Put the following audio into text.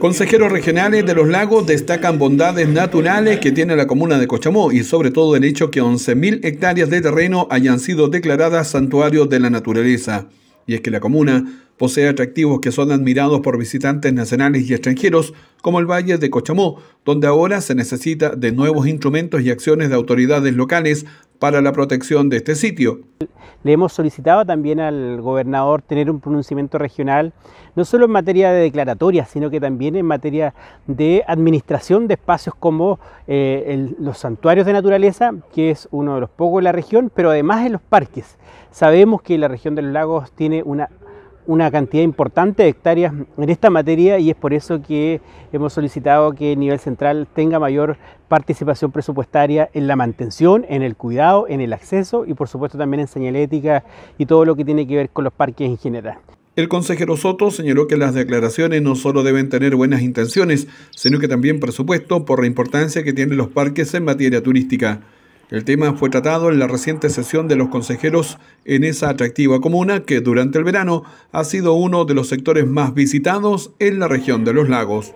Consejeros regionales de los lagos destacan bondades naturales que tiene la comuna de Cochamó y sobre todo el hecho que 11.000 hectáreas de terreno hayan sido declaradas santuarios de la naturaleza. Y es que la comuna posee atractivos que son admirados por visitantes nacionales y extranjeros, como el Valle de Cochamó, donde ahora se necesita de nuevos instrumentos y acciones de autoridades locales para la protección de este sitio. Le hemos solicitado también al gobernador tener un pronunciamiento regional, no solo en materia de declaratoria, sino que también en materia de administración de espacios como eh, los santuarios de naturaleza, que es uno de los pocos de la región, pero además de los parques. Sabemos que la región de los lagos tiene una una cantidad importante de hectáreas en esta materia y es por eso que hemos solicitado que el nivel central tenga mayor participación presupuestaria en la mantención, en el cuidado, en el acceso y por supuesto también en señalética y todo lo que tiene que ver con los parques en general. El consejero Soto señaló que las declaraciones no solo deben tener buenas intenciones, sino que también presupuesto por la importancia que tienen los parques en materia turística. El tema fue tratado en la reciente sesión de los consejeros en esa atractiva comuna que durante el verano ha sido uno de los sectores más visitados en la región de los lagos.